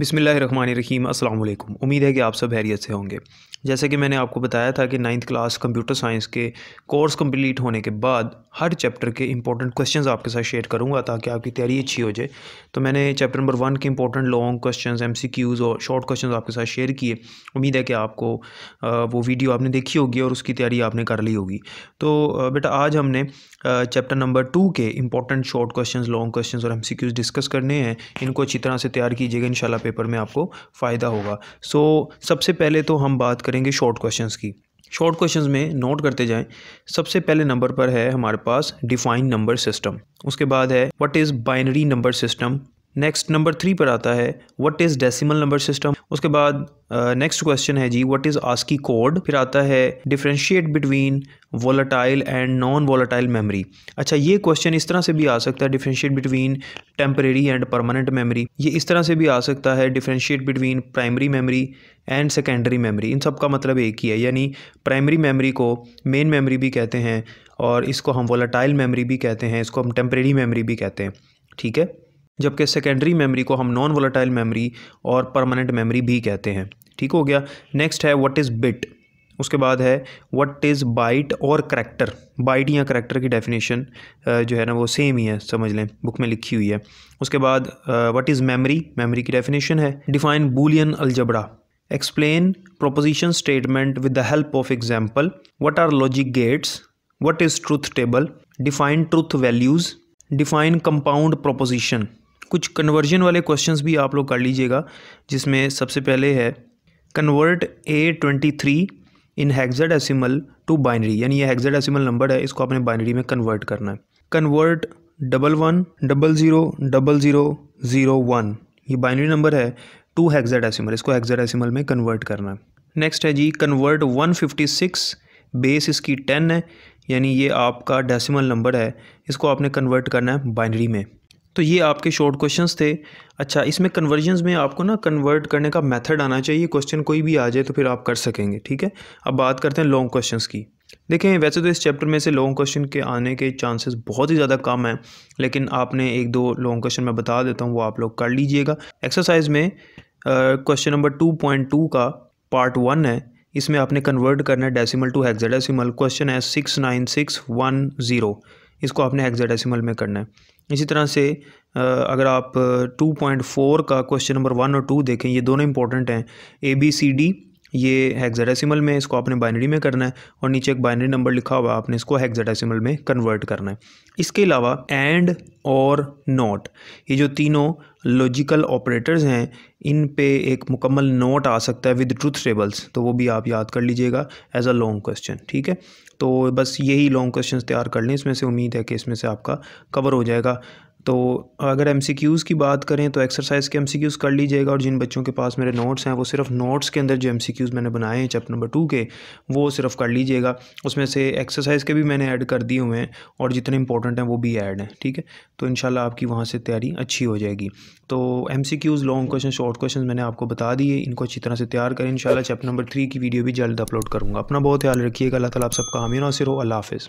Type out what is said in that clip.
बिसमीम अल्लाम उम्मीद है कि आप सब हैरियत से होंगे जैसे कि मैंने आपको बताया था कि नाइन्थ क्लास कंप्यूटर साइंस के कोर्स कंप्लीट होने के बाद हर चैप्टर के इंपॉर्टेंट क्वेश्चंस आपके साथ शेयर करूंगा ताकि आपकी तैयारी अच्छी हो जाए तो मैंने चैप्टर नंबर वन के इंपॉर्टेंट लॉन्ग क्वेश्चन एम और शॉर्ट क्वेश्चन आपके साथ शेयर किए उम्मीद है कि आपको वो वीडियो आपने देखी होगी और उसकी तैयारी आपने कर ली होगी तो बेटा आज हमने चैप्टर नंबर टू के important short question long question और एम डिस्कस करने हैं इनको अच्छी तरह से तैयार कीजिएगा इन पेपर में आपको फ़ायदा होगा सो so, सबसे पहले तो हम बात करेंगे शॉर्ट क्वेश्चंस की शॉर्ट क्वेश्चंस में नोट करते जाएं सबसे पहले नंबर पर है हमारे पास डिफाइन नंबर सिस्टम उसके बाद है what is binary number system next number three पर आता है what is decimal number system उसके बाद नेक्स्ट uh, क्वेश्चन है जी व्हाट इज़ आस्की कोड फिर आता है differentiate between volatile and non volatile memory अच्छा ये क्वेश्चन इस तरह से भी आ सकता है differentiate between temporary and permanent memory ये इस तरह से भी आ सकता है differentiate between primary memory and secondary memory इन सब का मतलब एक ही है यानी प्राइमरी मेमोरी को मेन मेमोरी भी कहते हैं और इसको हम वोलाटाइल मेमोरी भी कहते हैं इसको हम टेम्परेरी मेमोरी भी कहते हैं ठीक है जबकि सेकेंडरी मेमोरी को हम नॉन वोलाटाइल मेमोरी और परमानेंट मेमोरी भी कहते हैं ठीक हो गया नेक्स्ट है व्हाट इज़ बिट उसके बाद है व्हाट इज़ बाइट और करैक्टर बाइट या करैक्टर की डेफिनेशन जो है ना वो सेम ही है समझ लें बुक में लिखी हुई है उसके बाद व्हाट इज़ मेमोरी मेमोरी की डेफिनेशन है define Boolean algebra explain proposition statement with the help of example what are logic gates what is truth table define truth values define compound proposition कुछ conversion वाले questions भी आप लोग कर लीजिएगा जिसमें सबसे पहले है convert a twenty three in decimal to binary यानी ये एसिमल नंबर है इसको आपने बाइनरी में कन्वर्ट करना है convert double one double zero double zero zero one ये बाइनरी नंबर है टू एसिमल इसको एसिमल में कन्वर्ट करना है नेक्स्ट है जी convert one fifty six base इसकी टेन है यानी ये आपका डेसिमल नंबर है इसको आपने कन्वर्ट करना है बाइनरी में तो ये आपके शॉर्ट क्वेश्चंस थे अच्छा इसमें कन्वर्जनस में आपको ना कन्वर्ट करने का मेथड आना चाहिए क्वेश्चन कोई भी आ जाए तो फिर आप कर सकेंगे ठीक है अब बात करते हैं लॉन्ग क्वेश्चंस की देखें वैसे तो इस चैप्टर में से लॉन्ग क्वेश्चन के आने के चांसेस बहुत ही ज़्यादा कम हैं लेकिन आपने एक दो लॉन्ग क्वेश्चन मैं बता देता हूँ वो आप लोग कर लीजिएगा एक्सरसाइज में question number two point two का पार्ट वन है इसमें आपने कन्वर्ट करना है डेसीमल टू हेक्साडेसिमल क्वेश्चन है six nine six one zero इसको आपने हेक्साडेसिमल में करना है इसी तरह से अगर आप 2.4 का क्वेश्चन नंबर वन और टू देखें ये दोनों इंपॉर्टेंट हैं ए बी सी डी ये हेक्साडेसिमल में इसको आपने बाइनरी में करना है और नीचे एक बाइनरी नंबर लिखा हुआ आपने इसको हेक्साडेसिमल में कन्वर्ट करना है इसके अलावा एंड और नॉट ये जो तीनों लॉजिकल ऑपरेटर्स हैं इन पे एक मुकम्मल नोट आ सकता है विद ट्रूथ टेबल्स तो वो भी आप याद कर लीजिएगा एज अ लॉन्ग क्वेश्चन ठीक है तो बस यही लॉन्ग क्वेश्चन तैयार कर लें इसमें से उम्मीद है कि इसमें से आपका कवर हो जाएगा तो अगर एम की बात करें तो एक्सरसाइज के एम कर लीजिएगा और जिन बच्चों के पास मेरे नोट्स हैं वो सिर्फ नोट्स के अंदर जो एम मैंने बनाए हैं चैप्टर नंबर टू के वो सिर्फ कर लीजिएगा उसमें से एक्सरसाइज के भी मैंने ऐड कर दिए हुए हैं और जितने इंपॉर्टेंट हैं वो भी ऐड हैं ठीक है तो इन आपकी वहाँ से तैयारी अच्छी हो जाएगी तो M long question short question मैंने आपको बता दिए इनको अच्छी तरह से तैयार करें इन चैप्टर नंबर थ्री की वीडियो भी जल्द अपलोड करूँगा अपना बहुत ख्याल रखिएगा अल्लाह ताला आप सबका हामिर नासिर हो अल्लाह हाफ़